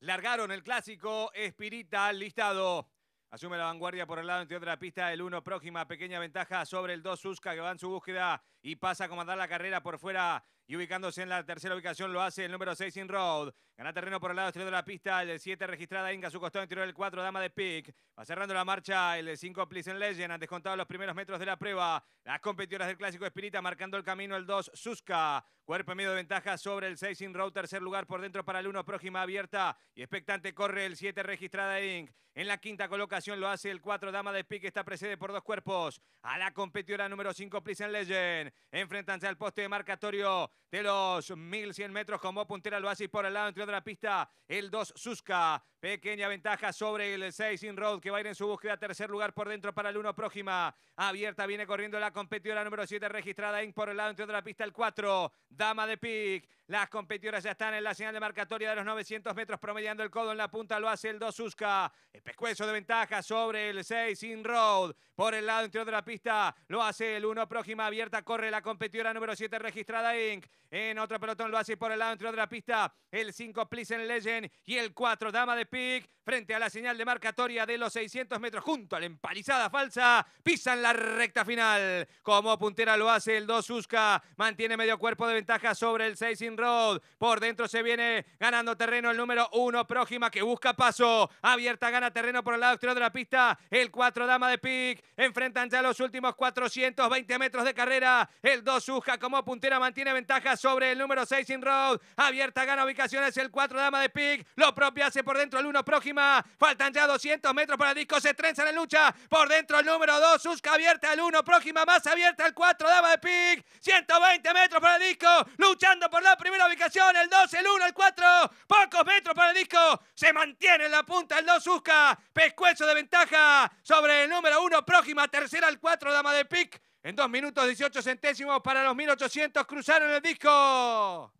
Largaron el clásico, Espirita listado. Asume la vanguardia por el lado entre de la pista. El 1 próxima, pequeña ventaja sobre el 2 Susca que va en su búsqueda y pasa a comandar la carrera por fuera y ubicándose en la tercera ubicación lo hace el número 6 in road. Gana terreno por el lado exterior de la pista, el 7 registrada A su costado interior el 4 Dama de Pick. Va cerrando la marcha el 5 Pleasant Legend, han descontado los primeros metros de la prueba. Las competidoras del clásico Espirita. marcando el camino el 2 suska Cuerpo en medio de ventaja sobre el 6 in road, tercer lugar por dentro para el 1 próxima abierta y expectante corre el 7 registrada Inc. En la quinta colocación lo hace el 4 Dama de Pick, está precede por dos cuerpos a la competidora número 5 Pleasant Legend. Enfrentanse al poste de marcatorio de los 1100 metros como puntera lo hace por el lado, entre de la pista, el 2 suska Pequeña ventaja sobre el 6 Inroad que va a ir en su búsqueda. Tercer lugar por dentro para el 1 próxima. Abierta viene corriendo la competidora número 7 registrada Inc por el lado, entre de la pista, el 4. Dama de Pic. Las competidoras ya están en la señal de marcatoria de los 900 metros promediando el codo en la punta. Lo hace el 2 suska El pescuezo de ventaja sobre el 6 Inroad. Por el lado interior de la pista lo hace el 1 próxima abierta. Corre la competidora número 7 registrada Inc. En otro pelotón lo hace por el lado dentro de la pista. El 5 Pleasant Legend y el 4 Dama de Pick. Frente a la señal de marcatoria de los 600 metros junto a la empalizada falsa. Pisan la recta final. Como puntera lo hace el 2 Susca. Mantiene medio cuerpo de ventaja sobre el 6 In Road. Por dentro se viene ganando terreno el número 1 Prójima que busca paso. Abierta gana terreno por el lado exterior de la pista. El 4 Dama de Pick. Enfrentan ya los últimos 420 metros de carrera. El 2 Susca como puntera mantiene ventaja sobre el número 6 in road. Abierta gana ubicaciones el 4 dama de pick. Lo propio hace por dentro el 1 próxima. Faltan ya 200 metros para el disco. Se trenza la lucha. Por dentro el número 2. Susca abierta el 1 próxima. Más abierta el 4 dama de pick. 120 metros para el disco. Luchando por la primera ubicación. El 2, el 1, el 4. Pocos metros para el disco. Se mantiene en la punta el 2 Susca. Pescuezo de ventaja sobre el número 1 próxima. Tercera el 4 dama de pick. En 2 minutos 18 centésimos para los 1800 cruzaron el disco.